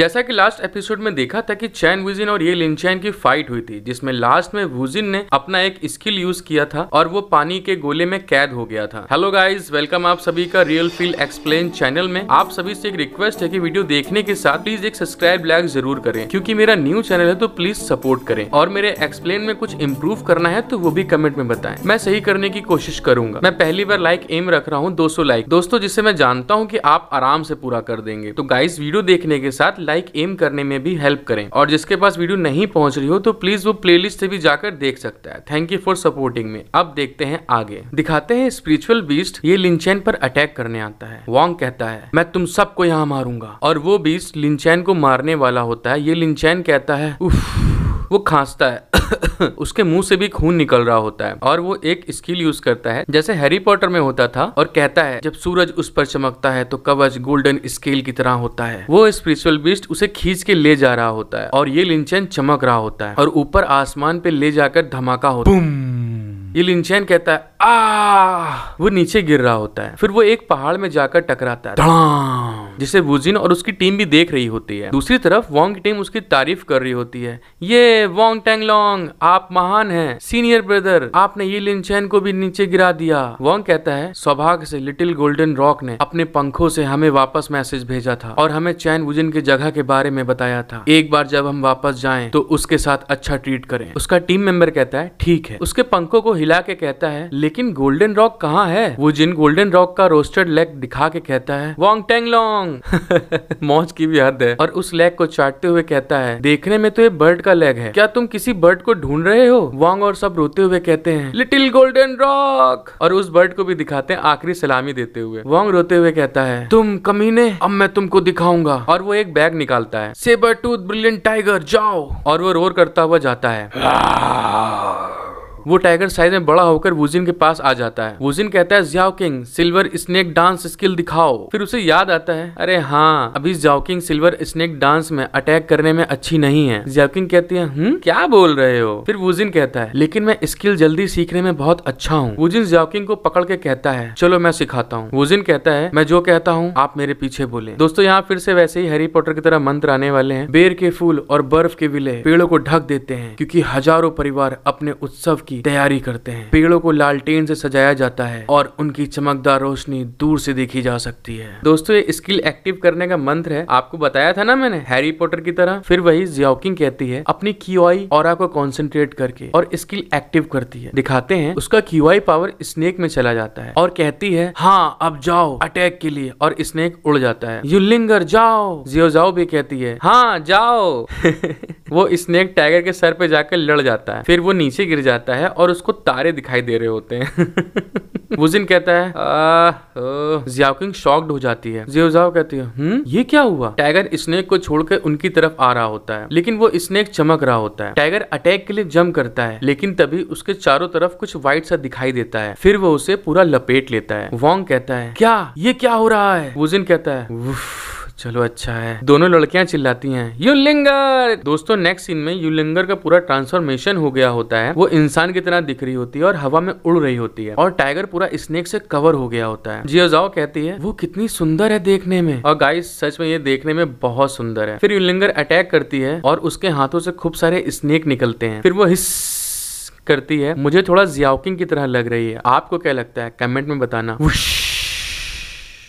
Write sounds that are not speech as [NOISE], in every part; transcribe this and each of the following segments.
जैसा कि last episode में देखा था कि चैन वुजिन और ये चैन की फाइट हुई थी जिसमें लास्ट में वुजिन ने अपना एक स्किल यूज किया था और वो पानी के गोले में कैद हो गया था हेलो गाइज वेलकम आप सभी का रियल फील एक्सप्लेन चैनल में आप सभी से एक रिक्वेस्ट है कि वीडियो देखने के साथ प्लीज एक सब्सक्राइब लाइक जरूर करें क्यूँकी मेरा न्यू चैनल है तो प्लीज सपोर्ट करें और मेरे एक्सप्लेन में कुछ इम्प्रूव करना है तो वो भी कमेंट में बताए मैं सही करने की कोशिश करूंगा मैं पहली बार लाइक एम रख रहा हूँ दो लाइक दोस्तों जिससे मैं जानता हूँ की आप आराम से पूरा कर देंगे तो गाइस वीडियो देखने के साथ लाइक एम करने में भी हेल्प करें और जिसके पास वीडियो नहीं पहुंच रही हो तो प्लीज वो प्ले से भी जाकर देख सकता है थैंक यू फॉर सपोर्टिंग में अब देखते हैं आगे दिखाते हैं स्पिरिचुअल बीस्ट ये लिंचैन पर अटैक करने आता है वॉन्ग कहता है मैं तुम सबको यहाँ मारूंगा और वो बीस्ट लिंचैन को मारने वाला होता है ये लिंचैन कहता है उफ वो खांसता है [COUGHS] उसके मुंह से भी खून निकल रहा होता है और वो एक स्किल यूज करता है जैसे हैरी पॉटर में होता था और कहता है जब सूरज उस पर चमकता है तो कवच गोल्डन स्केल की तरह होता है वो स्पिरिचुअल बिस्ट उसे खींच के ले जा रहा होता है और ये लिंचन चमक रहा होता है और ऊपर आसमान पे ले जाकर धमाका होता है ये लिंचैन कहता है आ वो नीचे गिर रहा होता है फिर वो एक पहाड़ में जाकर टकराता है जिसे वुजिन और उसकी टीम भी देख रही होती है दूसरी तरफ वोंग की टीम उसकी तारीफ कर रही होती है ये वोंग टेंगलोंग आप महान हैं सीनियर ब्रदर आपने ये चैन को भी नीचे गिरा दिया वोंग कहता है सौभाग्य से लिटिल गोल्डन रॉक ने अपने पंखों से हमें वापस मैसेज भेजा था और हमें चैन वुजिन की जगह के बारे में बताया था एक बार जब हम वापस जाए तो उसके साथ अच्छा ट्रीट करें उसका टीम मेंबर कहता है ठीक है उसके पंखों को हिला के कहता है लेकिन गोल्डन रॉक कहाँ है वो जिन गोल्डन रॉक का रोस्टेड लेग दिखा के कहता है वोंग टेंगलोंग तंग मौज की भी हद है और उस लेग को चाटते हुए कहता है देखने में तो ये बर्ड का लेग है क्या तुम किसी बर्ड को ढूंढ रहे हो वांग और सब रोते हुए कहते हैं लिटिल गोल्डन रॉक और उस बर्ड को भी दिखाते हैं आखिरी सलामी देते हुए वांग रोते हुए कहता है तुम कमीने अब मैं तुमको दिखाऊंगा और वो एक बैग निकालता है सेबर टूथ ब्रिलियंट टाइगर जाओ और वो रोर करता हुआ जाता है वो टाइगर साइज में बड़ा होकर वुजिन के पास आ जाता है वुजिन कहता है Jiao king silver snake dance skill दिखाओ फिर उसे याद आता है अरे हाँ अभी किंग सिल्वर स्नेक डांस में अटैक करने में अच्छी नहीं है किंग कहती है हुँ? हम्म, क्या बोल रहे हो फिर वुजिन कहता है लेकिन मैं स्किल जल्दी सीखने में बहुत अच्छा हूँ वुजिन किंग को पकड़ के कहता है चलो मैं सिखाता हूँ वुजिन कहता है मैं जो कहता हूँ आप मेरे पीछे बोले दोस्तों यहाँ फिर से वैसे ही हैरी पॉटर की तरह मंत्र आने वाले हैं बेर के फूल और बर्फ के विले पेड़ों को ढक देते हैं क्योंकि हजारों परिवार अपने उत्सव की की तैयारी करते हैं पेड़ों को लालटेन से सजाया जाता है और उनकी चमकदार रोशनी दूर से देखी जा सकती है दोस्तों ये स्किल एक्टिव करने का मंत्र है आपको बताया था ना मैंने हैरी पॉटर की तरह फिर वही जियोकिंग कहती है अपनी क्यूआई और को कॉन्सेंट्रेट करके और स्किल एक्टिव करती है दिखाते हैं उसका क्यूआई पावर स्नेक में चला जाता है और कहती है हाँ अब जाओ अटैक के लिए और स्नेक उड़ जाता है युलिंगर जाओ जियो जाओ भी कहती है हाँ जाओ [LAUGHS] वो स्नेक टाइगर के सर पे जाकर लड़ जाता है फिर वो नीचे गिर जाता है है और उसको तारे दिखाई दे रहे होते हैं [LAUGHS] वुजिन कहता है जियाकिंग शॉक्ड हो जाती है जियोजाओ कहती है हुँ? हम्म, ये क्या हुआ टाइगर स्नेक को छोड़कर उनकी तरफ आ रहा होता है लेकिन वो स्नेक चमक रहा होता है टाइगर अटैक के लिए जम करता है लेकिन तभी उसके चारों तरफ कुछ व्हाइट सा दिखाई देता है फिर वो उसे पूरा लपेट लेता है वोंग कहता है क्या ये क्या हो रहा है वुजिन कहता है चलो अच्छा है दोनों लड़कियां चिल्लाती हैं यूलिंगर दोस्तों नेक्स्ट सीन में यूलिंगर का पूरा ट्रांसफॉर्मेशन हो गया होता है वो इंसान की तरह दिख रही होती है और हवा में उड़ रही होती है और टाइगर पूरा स्नेक से कवर हो गया होता है जियोजाओ कहती है वो कितनी सुंदर है देखने में और गाइस सच में ये देखने में बहुत सुंदर है फिर यूलिंगर अटैक करती है और उसके हाथों से खूब सारे स्नेक निकलते हैं फिर वो हिस करती है मुझे थोड़ा जियाउकिंग की तरह लग रही है आपको क्या लगता है कमेंट में बताना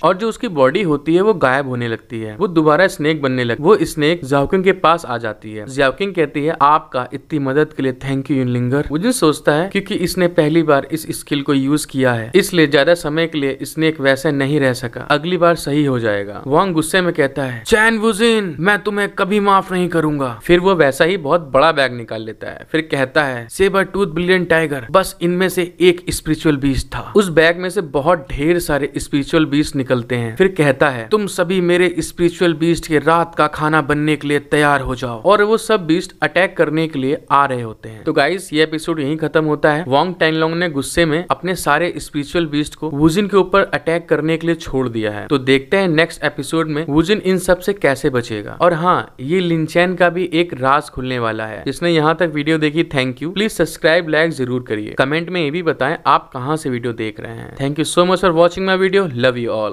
और जो उसकी बॉडी होती है वो गायब होने लगती है वो दोबारा स्नेक बनने लगती वो स्नेक जाओकिंग के पास आ जाती है जाओकिंग कहती है आपका इतनी मदद के लिए थैंक यू यूनलिंगर वो सोचता है क्योंकि इसने पहली बार इस स्किल को यूज किया है इसलिए ज्यादा समय के लिए स्नेक वैसे नहीं रह सका अगली बार सही हो जाएगा वांग गुस्से में कहता है चैन वुजिन मैं तुम्हें कभी माफ नहीं करूंगा फिर वो वैसा ही बहुत बड़ा बैग निकाल लेता है फिर कहता है सेबर टूथ ब्रिलियंट टाइगर बस इनमें से एक स्पिरिचुअल बीस था उस बैग में से बहुत ढेर सारे स्पिरिचुअल बीस निकल निकलते हैं फिर कहता है तुम सभी मेरे स्पिरिचुअल बीस्ट के रात का खाना बनने के लिए तैयार हो जाओ और वो सब बीस्ट अटैक करने के लिए आ रहे होते हैं तो गाइस ये एपिसोड यही खत्म होता है वॉन्ग टैंगलोंग ने गुस्से में अपने सारे स्पिरिचुअल बीस्ट को वुजिन के ऊपर अटैक करने के लिए छोड़ दिया है तो देखते हैं नेक्स्ट एपिसोड में वुजिन इन सब से कैसे बचेगा और हाँ ये लिंचैन का भी एक राज खुलने वाला है जिसने यहाँ तक वीडियो देखी thank you please subscribe like जरूर करिए कमेंट में ये भी बताएं आप कहाँ से वीडियो देख रहे हैं thank you so much for watching my video love you all